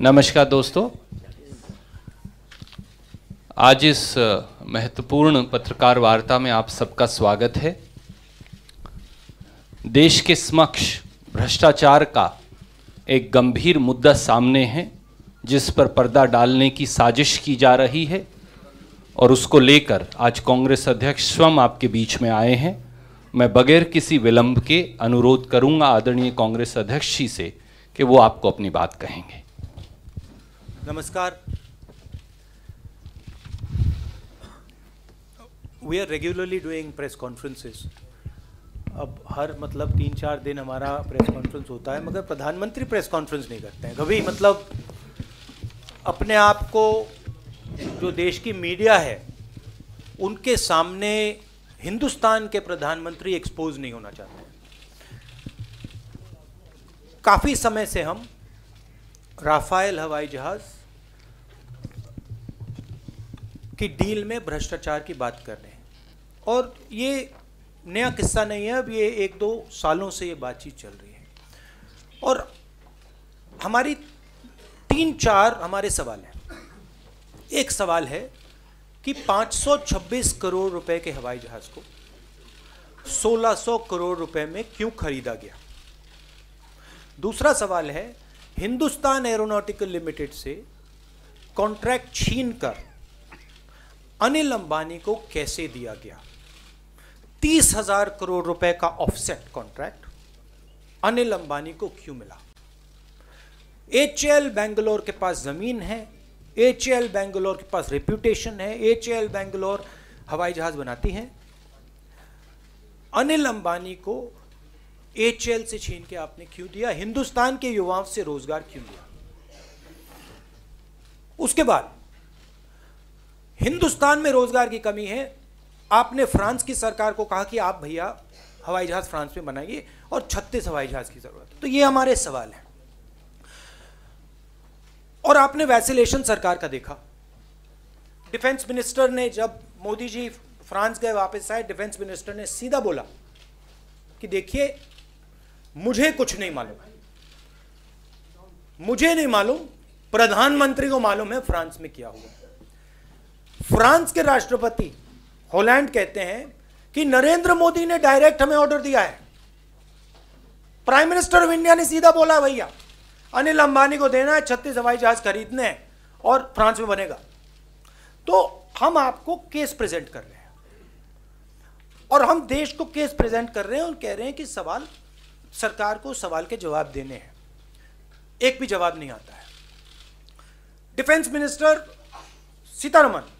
नमस्कार दोस्तों आज इस महत्वपूर्ण पत्रकार वार्ता में आप सबका स्वागत है देश के समक्ष भ्रष्टाचार का एक गंभीर मुद्दा सामने है जिस पर पर्दा डालने की साजिश की जा रही है और उसको लेकर आज कांग्रेस अध्यक्ष स्वयं आपके बीच में आए हैं मैं बगैर किसी विलंब के अनुरोध करूंगा आदरणीय कांग्रेस अध्यक्ष जी से कि वो आपको अपनी बात कहेंगे नमस्कार we are regularly doing press conferences अब हर मतलब तीन चार दिन हमारा प्रेस कॉन्फ्रेंस होता है मगर प्रधानमंत्री प्रेस कॉन्फ्रेंस नहीं करते हैं कभी मतलब अपने आप को जो देश की मीडिया है उनके सामने हिंदुस्तान के प्रधानमंत्री एक्सपोज नहीं होना चाहते काफ़ी समय से हम राफेल हवाई जहाज़ की डील में भ्रष्टाचार की बात कर रहे हैं और ये नया किस्सा नहीं है अब ये एक दो सालों से ये बातचीत चल रही है और हमारी तीन चार हमारे सवाल हैं एक सवाल है कि 526 करोड़ रुपए के हवाई जहाज को 1600 करोड़ रुपए में क्यों खरीदा गया दूसरा सवाल है हिंदुस्तान एरोनॉटिकल लिमिटेड से कॉन्ट्रैक्ट छीन कर अनिल अंबानी को कैसे दिया गया तीस हजार करोड़ रुपए का ऑफसेट कॉन्ट्रैक्ट अनिल अंबानी को क्यों मिला एच एल बेंगलोर के पास जमीन है एच एल बेंगलोर के पास रेप्यूटेशन है एच एल बेंगलोर हवाई जहाज बनाती है अनिल अंबानी को एच एल से छीन के आपने क्यों दिया हिंदुस्तान के युवाओं से रोजगार क्यों दिया उसके बाद हिंदुस्तान में रोजगार की कमी है आपने फ्रांस की सरकार को कहा कि आप भैया हवाई जहाज फ्रांस में बनाइए और 36 हवाई जहाज की जरूरत तो ये हमारे सवाल हैं और आपने वैसिलेशन सरकार का देखा डिफेंस मिनिस्टर ने जब मोदी जी फ्रांस गए वापस आए डिफेंस मिनिस्टर ने सीधा बोला कि देखिए मुझे कुछ नहीं मालूम मुझे नहीं मालूम प्रधानमंत्री को मालूम है फ्रांस में क्या हुआ फ्रांस के राष्ट्रपति हॉलैंड कहते हैं कि नरेंद्र मोदी ने डायरेक्ट हमें ऑर्डर दिया है प्राइम मिनिस्टर ऑफ इंडिया ने सीधा बोला भैया अनिल अंबानी को देना है छत्तीस हवाई जहाज खरीदने हैं और फ्रांस में बनेगा तो हम आपको केस प्रेजेंट कर रहे हैं और हम देश को केस प्रेजेंट कर रहे हैं और कह रहे हैं कि सवाल सरकार को सवाल के जवाब देने हैं एक भी जवाब नहीं आता है डिफेंस मिनिस्टर सीतारमन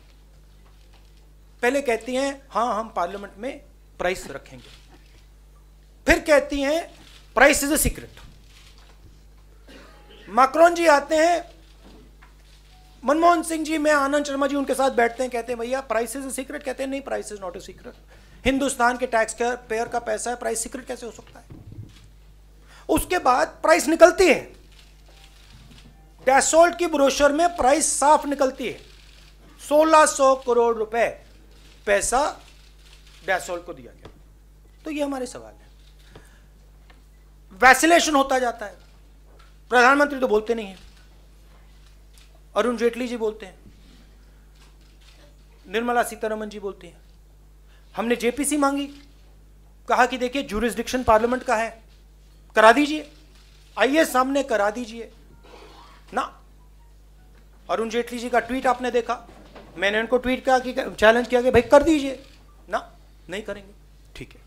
पहले कहती हैं हाँ हम पार्लियामेंट में प्राइस रखेंगे फिर कहती हैं price is a secret Macron ji आते हैं मनमोहन सिंह जी मैं आनंद शर्मा जी उनके साथ बैठते हैं कहते हैं भैया प्राइस इज सीक्रेट कहते हैं नहीं price is not a secret Hindustan के टैक्स पेयर का पैसा है प्राइस सीक्रेट कैसे हो सकता है उसके बाद प्राइस निकलती है डेसोल्ट की ब्रोशर में प्राइस साफ निकलती है 1600 करोड़ रुपए पैसा डेसोल्ट को दिया गया तो ये हमारे सवाल है वैसिलेशन होता जाता है प्रधानमंत्री तो बोलते नहीं है अरुण जेटली जी बोलते हैं निर्मला सीतारमन जी बोलते हैं हमने जेपीसी मांगी कहा कि देखिए जूरिस्डिक्शन पार्लियामेंट का है करा दीजिए आइए सामने करा दीजिए ना अरुण जेटली जी का ट्वीट आपने देखा मैंने उनको ट्वीट किया कि चैलेंज किया कि भाई कर दीजिए ना नहीं करेंगे ठीक है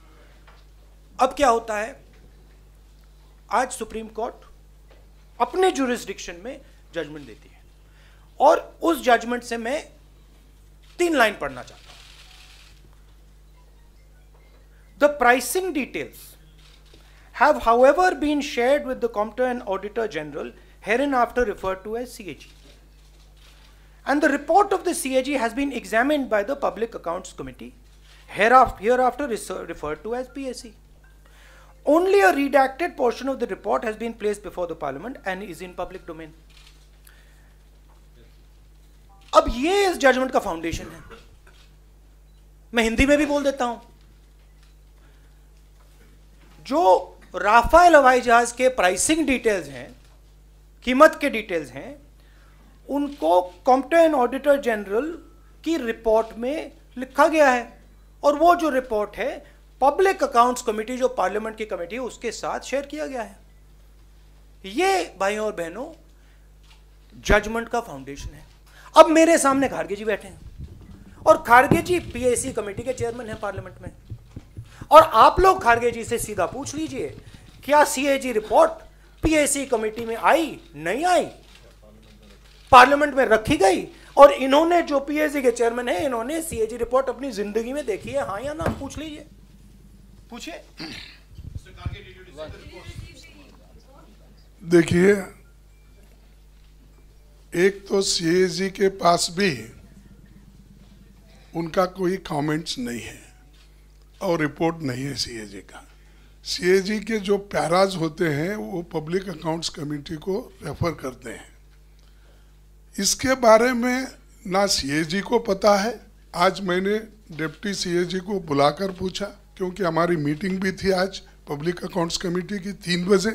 अब क्या होता है आज सुप्रीम कोर्ट अपने जुरिस्डिक्शन में जजमेंट देती है और उस जजमेंट से मैं तीन लाइन पढ़ना चाहता हूं the pricing details have however been share with the comptroller and auditor general hereinafter refer to a C AG and the report of the C AG has been examined by the public accounts committee here of hereafter refer to as P S C only a redacted portion of the report has been placed before the parliament and is in public domain अब ये इस judgement का foundation है मैं हिंदी में भी बोल देता हूं जो राफेल हवाई जहाज के प्राइसिंग डिटेल्स हैं कीमत के डिटेल्स हैं उनको कॉम्पटन ऑडिटर जनरल की रिपोर्ट में लिखा गया है और वो जो रिपोर्ट है पब्लिक अकाउंट्स कमेटी जो पार्लियामेंट की कमेटी है उसके साथ शेयर किया गया है ये भाइयों और बहनों जजमेंट का फाउंडेशन है अब मेरे सामने खारगे जी बैठे हैं और खारगे जी पीएसी कमेटी के चेयरमैन हैं पार्लियामेंट में और आप लोग खारगे जी से सीधा पूछ लीजिए क्या सीएजी रिपोर्ट पीएसी कमेटी में आई नहीं आई पार्लियामेंट में रखी गई और इन्होंने जो पीएसी के चेयरमैन है इन्होंने सीएजी रिपोर्ट अपनी जिंदगी में देखी है हाँ या ना पूछ लीजिए पूछिए देखिए एक तो सीएजी के पास भी उनका कोई कमेंट्स नहीं है और रिपोर्ट नहीं है सीएजी का सीएजी के जो पैराज होते हैं वो पब्लिक अकाउंट्स कमेटी को रेफर करते हैं इसके बारे में ना सीएजी को पता है आज मैंने डिप्टी सीएजी को बुलाकर पूछा क्योंकि हमारी मीटिंग भी थी आज पब्लिक अकाउंट्स कमेटी की तीन बजे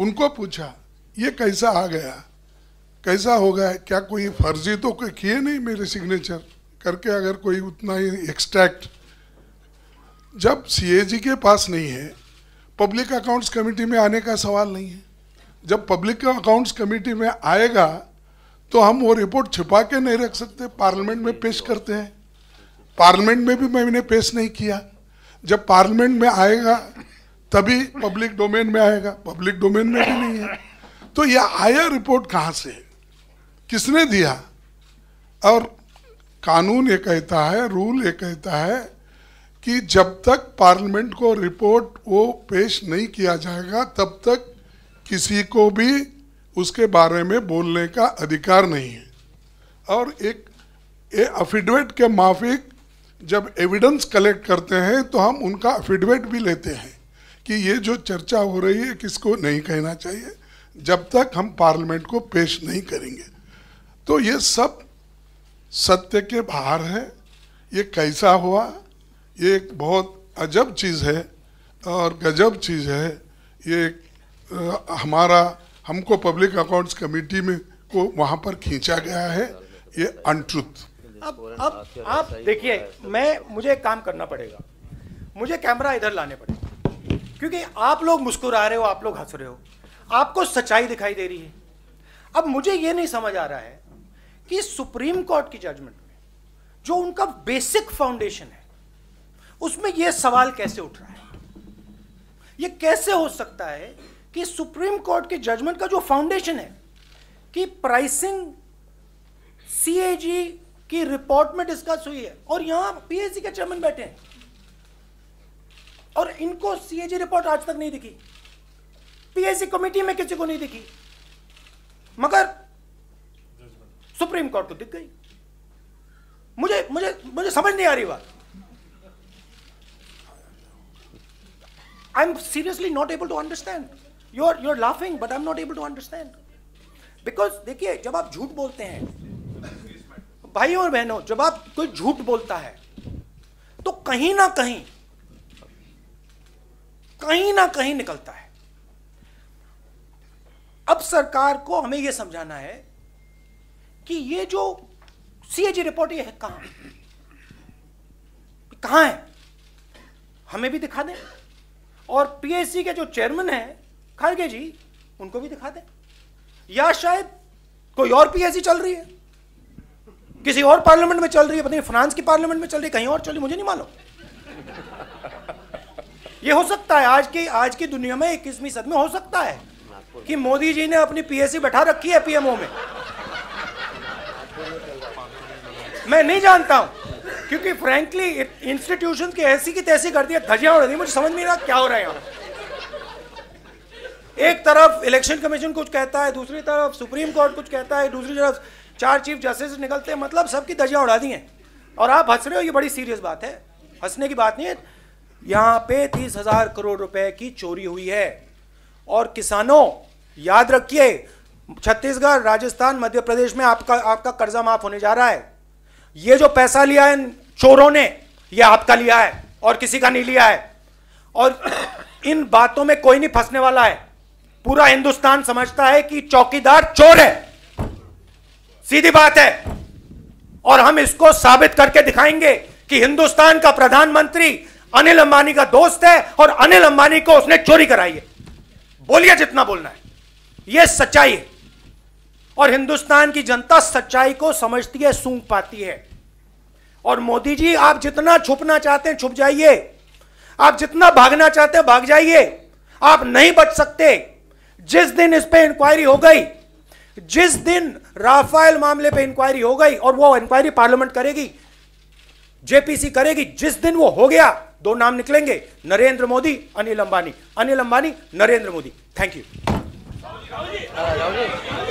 उनको पूछा ये कैसा आ गया कैसा हो गया क्या कोई फर्जी तो कोई किए नहीं मेरे सिग्नेचर करके अगर कोई उतना ही एक्सट्रैक्ट जब सीएजी के पास नहीं है पब्लिक अकाउंट्स कमेटी में आने का सवाल नहीं है जब पब्लिक अकाउंट्स कमेटी में आएगा तो हम वो रिपोर्ट छिपा के नहीं रख सकते पार्लियामेंट में पेश करते हैं पार्लियामेंट में भी मैंने पेश नहीं किया जब पार्लियामेंट में आएगा तभी पब्लिक डोमेन में आएगा पब्लिक डोमेन में भी नहीं है तो यह आया रिपोर्ट कहाँ से किसने दिया और कानून ये कहता है रूल ये कहता है कि जब तक पार्लियामेंट को रिपोर्ट वो पेश नहीं किया जाएगा तब तक किसी को भी उसके बारे में बोलने का अधिकार नहीं है और एक एफिडेविट अफिडेविट के माफिक जब एविडेंस कलेक्ट करते हैं तो हम उनका फीडबैक भी लेते हैं कि ये जो चर्चा हो रही है किसको नहीं कहना चाहिए जब तक हम पार्लियामेंट को पेश नहीं करेंगे तो ये सब सत्य के बाहर है ये कैसा हुआ ये एक बहुत अजब चीज़ है और गजब चीज़ है ये हमारा हमको पब्लिक अकाउंट्स कमेटी में को वहाँ पर खींचा गया है ये अनट्रुथ अब अब आप देखिए मैं मुझे एक काम करना पड़ेगा मुझे कैमरा इधर लाने पड़ेगा क्योंकि आप लोग मुस्कुरा रहे हो आप लोग हंस रहे हो आपको सच्चाई दिखाई दे रही है अब मुझे ये नहीं समझ आ रहा है कि सुप्रीम कोर्ट की जजमेंट में जो उनका बेसिक फाउंडेशन है उसमें यह सवाल कैसे उठ रहा है यह कैसे हो सकता है कि सुप्रीम कोर्ट के जजमेंट का जो फाउंडेशन है कि प्राइसिंग सी कि रिपोर्ट में डिस्कस हुई है और यहां पीएससी के चेयरमैन बैठे हैं और इनको सीएजी रिपोर्ट आज तक नहीं दिखी पीएससी कमेटी में किसी को नहीं दिखी मगर सुप्रीम कोर्ट को दिख गई मुझे मुझे मुझे समझ नहीं आ रही बात I am seriously not able to understand you are you are laughing but I am not able to understand because देखिए जब आप झूठ बोलते हैं भाइयों और बहनों जब आप कोई झूठ बोलता है तो कहीं ना कहीं कहीं ना कहीं निकलता है अब सरकार को हमें यह समझाना है कि ये जो सीएजी रिपोर्ट ये है कहां कहां है हमें भी दिखा दें और पीएससी के जो चेयरमैन है खड़गे जी उनको भी दिखा दें या शायद कोई और पीएससी चल रही है किसी और पार्लियामेंट में चल रही है पता नहीं फ्रांस की पार्लियामेंट में चल रही है कहीं और चल रही मुझे नहीं मालूम ये हो सकता है आज की आज की दुनिया में इक्कीसवीं सद में हो सकता है कि मोदी जी ने अपनी पीएससी बैठा रखी है पीएमओ में मैं नहीं जानता हूं क्योंकि फ्रेंकली इंस्टीट्यूशन की ऐसी की तैसी कर दिया धजिया हो रही मुझे समझ नहीं रहा क्या हो रहा है यहाँ एक तरफ इलेक्शन कमीशन कुछ कहता है दूसरी तरफ सुप्रीम कोर्ट कुछ कहता है दूसरी तरफ चार चीफ जस्टिस निकलते हैं मतलब सबकी दजिया उड़ा दी हैं और आप हंस रहे हो ये बड़ी सीरियस बात है हंसने की बात नहीं है यहाँ पे तीस हजार करोड़ रुपए की चोरी हुई है और किसानों याद रखिए छत्तीसगढ़ राजस्थान मध्य प्रदेश में आपका आपका कर्जा माफ होने जा रहा है ये जो पैसा लिया है चोरों ने ये आपका लिया है और किसी का नहीं लिया है और इन बातों में कोई नहीं फंसने वाला है पूरा हिंदुस्तान समझता है कि चौकीदार चोर है सीधी बात है और हम इसको साबित करके दिखाएंगे कि हिंदुस्तान का प्रधानमंत्री अनिल अंबानी का दोस्त है और अनिल अंबानी को उसने चोरी कराई है बोलिए जितना बोलना है यह सच्चाई है और हिंदुस्तान की जनता सच्चाई को समझती है सूंघ पाती है और मोदी जी आप जितना छुपना चाहते हैं छुप जाइए आप जितना भागना चाहते हैं भाग जाइए आप नहीं बच सकते जिस दिन इस पर इंक्वायरी हो गई जिस दिन राफेल मामले पे इंक्वायरी हो गई और वो इंक्वायरी पार्लियामेंट करेगी जेपीसी करेगी जिस दिन वो हो गया दो नाम निकलेंगे नरेंद्र मोदी अनिल अंबानी अनिल अंबानी नरेंद्र मोदी थैंक यू